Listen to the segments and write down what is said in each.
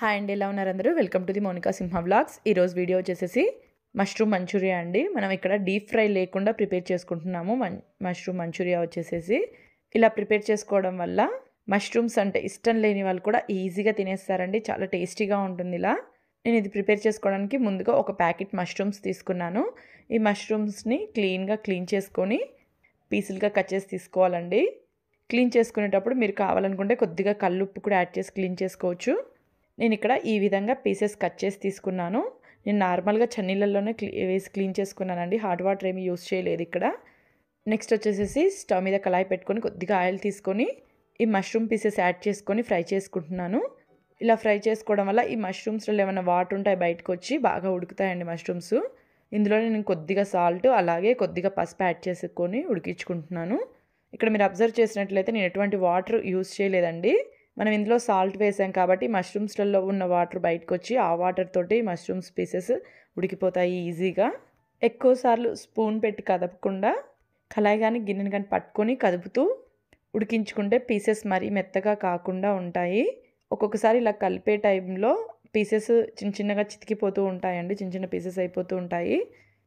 hi అండి ఎలా ఉన్నారు అందరూ welcome to the Monika Simha vlogs ఈరోజు వీడియో వచ్చేసి మష్రూమ్ మంచూరియా అండి మనం ఇక్కడ డీప్ ఫ్రై లేకుండా ప్రిపేర్ చేసుకుంటున్నాము మష్రూమ్ మంచూరియా వచ్చేసేసి ఇలా ప్రిపేర్ చేసుకోవడం వల్ల మష్రూమ్స్ అంటే ఇష్టం లేని వాళ్ళు కూడా ఈజీగా తినేస్తారండి చాలా టేస్టీగా ఉంటుంది ఇలా నేను ఇది ప్రిపేర్ చేసుకోవడానికి ముందుగా ఒక ప్యాకెట్ మష్రూమ్స్ తీసుకున్నాను ఈ మష్రూమ్స్ని క్లీన్గా క్లీన్ చేసుకొని పీసులుగా కట్ చేసి తీసుకోవాలండి క్లీన్ చేసుకునేటప్పుడు మీరు కావాలనుకుంటే కొద్దిగా కల్లుప్పు కూడా యాడ్ చేసి క్లీన్ చేసుకోవచ్చు నేను ఇక్కడ ఈ విధంగా పీసెస్ కట్ చేసి తీసుకున్నాను నేను నార్మల్గా చన్నీళ్ళల్లోనే వేసి క్లీన్ చేసుకున్నానండి హాట్ వాటర్ ఏమి యూస్ చేయలేదు ఇక్కడ నెక్స్ట్ వచ్చేసేసి స్టవ్ మీద కళాయి పెట్టుకొని కొద్దిగా ఆయిల్ తీసుకొని ఈ మష్రూమ్ పీసెస్ యాడ్ చేసుకొని ఫ్రై చేసుకుంటున్నాను ఇలా ఫ్రై చేసుకోవడం వల్ల ఈ మష్రూమ్స్లో ఏమైనా వాటర్ ఉంటాయి బయటకు వచ్చి బాగా ఉడుకుతాయండి మష్రూమ్స్ ఇందులో నేను కొద్దిగా సాల్ట్ అలాగే కొద్దిగా పసుపు యాడ్ చేసుకొని ఉడికించుకుంటున్నాను ఇక్కడ మీరు అబ్జర్వ్ చేసినట్లయితే నేను ఎటువంటి వాటర్ యూస్ చేయలేదండి మనం ఇందులో సాల్ట్ వేసాం కాబట్టి మష్రూమ్స్లలో ఉన్న వాటర్ బయటకు వచ్చి ఆ వాటర్ తోటి మష్రూమ్స్ పీసెస్ ఉడికిపోతాయి ఈజీగా ఎక్కువసార్లు స్పూన్ పెట్టి కదపకుండా కళాయి కానీ గిన్నెని కానీ పట్టుకొని కదుపుతూ ఉడికించుకుంటే పీసెస్ మరీ మెత్తగా కాకుండా ఉంటాయి ఒక్కొక్కసారి ఇలా కలిపే టైంలో పీసెస్ చిన్న చిన్నగా చితికిపోతూ ఉంటాయండి చిన్న చిన్న పీసెస్ అయిపోతూ ఉంటాయి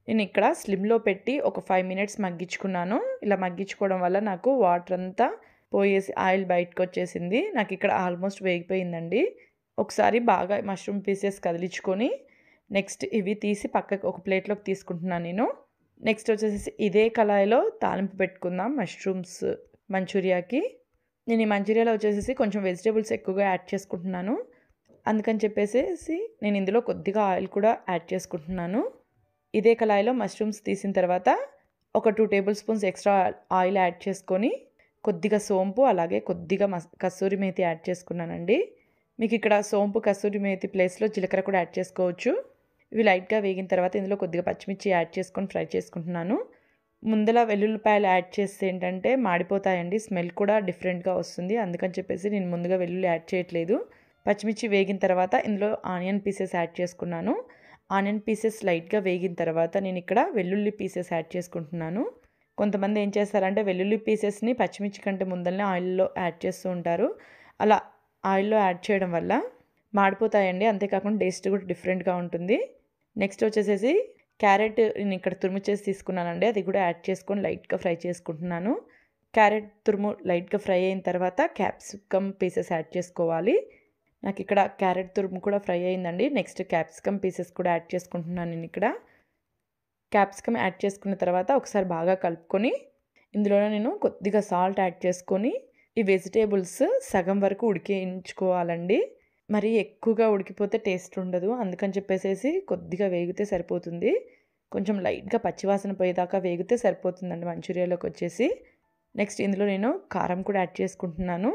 నేను ఇక్కడ స్లిమ్లో పెట్టి ఒక ఫైవ్ మినిట్స్ మగ్గించుకున్నాను ఇలా మగ్గించుకోవడం వల్ల నాకు వాటర్ అంతా పోయేసి ఆయిల్ బయటకు వచ్చేసింది నాకు ఇక్కడ ఆల్మోస్ట్ వేగిపోయిందండి ఒకసారి బాగా మష్రూమ్ పీసెస్ కదిలించుకొని నెక్స్ట్ ఇవి తీసి పక్కకు ఒక ప్లేట్లోకి తీసుకుంటున్నాను నేను నెక్స్ట్ వచ్చేసి ఇదే కళాయిలో తాలింపు పెట్టుకుందాం మష్రూమ్స్ మంచూరియాకి నేను ఈ మంచూరియాలో వచ్చేసి కొంచెం వెజిటేబుల్స్ ఎక్కువగా యాడ్ చేసుకుంటున్నాను అందుకని చెప్పేసి నేను ఇందులో కొద్దిగా ఆయిల్ కూడా యాడ్ చేసుకుంటున్నాను ఇదే కళాయిలో మష్రూమ్స్ తీసిన తర్వాత ఒక two tablespoons extra oil add చేసుకొని కొద్దిగా సోంపు అలాగే కొద్దిగా మస్ కస్తూరి మేతి యాడ్ చేసుకున్నానండి మీకు ఇక్కడ సోంపు కస్తూరి మేతి ప్లేస్లో జీలకర్ర కూడా యాడ్ చేసుకోవచ్చు ఇవి లైట్గా వేగిన తర్వాత ఇందులో కొద్దిగా పచ్చిమిర్చి యాడ్ చేసుకొని ఫ్రై చేసుకుంటున్నాను ముందల వెల్లుల్లిపాయలు యాడ్ చేస్తే ఏంటంటే మాడిపోతాయండి స్మెల్ కూడా డిఫరెంట్గా వస్తుంది అందుకని చెప్పేసి నేను ముందుగా వెల్లుల్లి యాడ్ చేయట్లేదు పచ్చిమిర్చి వేగిన తర్వాత ఇందులో ఆనియన్ పీసెస్ యాడ్ చేసుకున్నాను ఆనియన్ పీసెస్ లైట్గా వేగిన తర్వాత నేను ఇక్కడ వెల్లుల్లి పీసెస్ యాడ్ చేసుకుంటున్నాను కొంతమంది ఏం చేస్తారంటే వెల్లుల్లి పీసెస్ని పచ్చిమిర్చి కంటే ముందరనే ఆయిల్లో యాడ్ చేస్తూ ఉంటారు అలా ఆయిల్లో యాడ్ చేయడం వల్ల మాడిపోతాయండి అంతేకాకుండా టేస్ట్ కూడా డిఫరెంట్గా ఉంటుంది నెక్స్ట్ వచ్చేసేసి క్యారెట్ నేను ఇక్కడ తురుము చేసి తీసుకున్నానండి అది కూడా యాడ్ చేసుకొని లైట్గా ఫ్రై చేసుకుంటున్నాను క్యారెట్ తురుము లైట్గా ఫ్రై అయిన తర్వాత క్యాప్సికమ్ పీసెస్ యాడ్ చేసుకోవాలి నాకు ఇక్కడ క్యారెట్ తురుము కూడా ఫ్రై అయిందండి నెక్స్ట్ క్యాప్సికమ్ పీసెస్ కూడా యాడ్ చేసుకుంటున్నాను నేను ఇక్కడ క్యాప్సికమ్ యాడ్ చేసుకున్న తర్వాత ఒకసారి బాగా కలుపుకొని ఇందులోనే నేను కొద్దిగా సాల్ట్ యాడ్ చేసుకొని ఈ వెజిటేబుల్స్ సగం వరకు ఉడికించుకోవాలండి మరి ఎక్కువగా ఉడికిపోతే టేస్ట్ ఉండదు అందుకని చెప్పేసి కొద్దిగా వేగితే సరిపోతుంది కొంచెం లైట్గా పచ్చివాసన పోయేదాకా వేగితే సరిపోతుందండి మంచూరియాలోకి వచ్చేసి నెక్స్ట్ ఇందులో నేను కారం కూడా యాడ్ చేసుకుంటున్నాను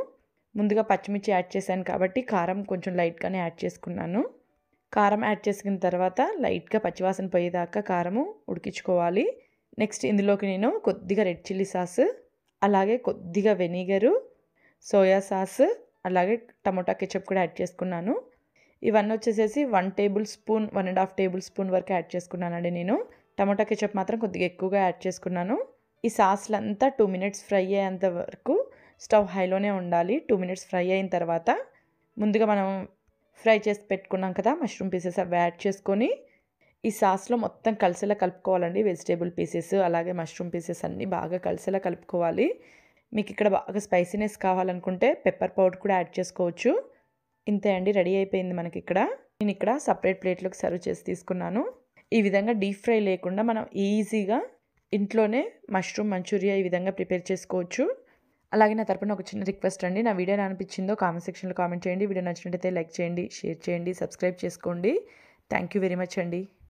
ముందుగా పచ్చిమిర్చి యాడ్ చేశాను కాబట్టి కారం కొంచెం లైట్గానే యాడ్ చేసుకున్నాను కారం యాడ్ చేసుకున్న తర్వాత లైట్గా పచ్చివాసన పోయేదాకా కారము ఉడికించుకోవాలి నెక్స్ట్ ఇందులోకి నేను కొద్దిగా రెడ్ చిల్లీ సాస్ అలాగే కొద్దిగా వెనిగరు సోయా సాస్ అలాగే టమోటా కెచప్ కూడా యాడ్ చేసుకున్నాను ఇవన్నీ వచ్చేసేసి one tablespoon one and half tablespoon వరకు యాడ్ చేసుకున్నానండి నేను టమోటా కెచప్ మాత్రం కొద్దిగా ఎక్కువగా యాడ్ చేసుకున్నాను ఈ సాస్లంతా టూ మినిట్స్ ఫ్రై అయ్యేంత వరకు స్టవ్ హైలోనే ఉండాలి టూ మినిట్స్ ఫ్రై అయిన తర్వాత ముందుగా మనం ఫ్రై చేసి పెట్టుకున్నాం కదా మష్రూమ్ పీసెస్ అవి యాడ్ చేసుకొని ఈ సాస్లో మొత్తం కలిసేలా కలుపుకోవాలండి వెజిటేబుల్ పీసెస్ అలాగే మష్రూమ్ పీసెస్ అన్నీ బాగా కలిసేలా కలుపుకోవాలి మీకు ఇక్కడ బాగా స్పైసీనెస్ కావాలనుకుంటే పెప్పర్ పౌడర్ కూడా యాడ్ చేసుకోవచ్చు ఇంతే అండి రెడీ అయిపోయింది మనకి ఇక్కడ నేను ఇక్కడ సపరేట్ ప్లేట్లోకి సర్వ్ చేసి తీసుకున్నాను ఈ విధంగా డీప్ ఫ్రై లేకుండా మనం ఈజీగా ఇంట్లోనే మష్రూమ్ మంచూరియా ఈ విధంగా ప్రిపేర్ చేసుకోవచ్చు అలాగే నా తరపున ఒక చిన్న రిక్వెస్ట్ అండి నా వీడియో అనిపించిందో కామెంట్ సెక్షన్లో కామెంట్ చేయండి వీడియో నచ్చినట్టయితే లైక్ చేయండి షేర్ చేయండి సబ్స్క్రైబ్ చేసుకోండి థ్యాంక్ యూ వెరీ మచ్ అండి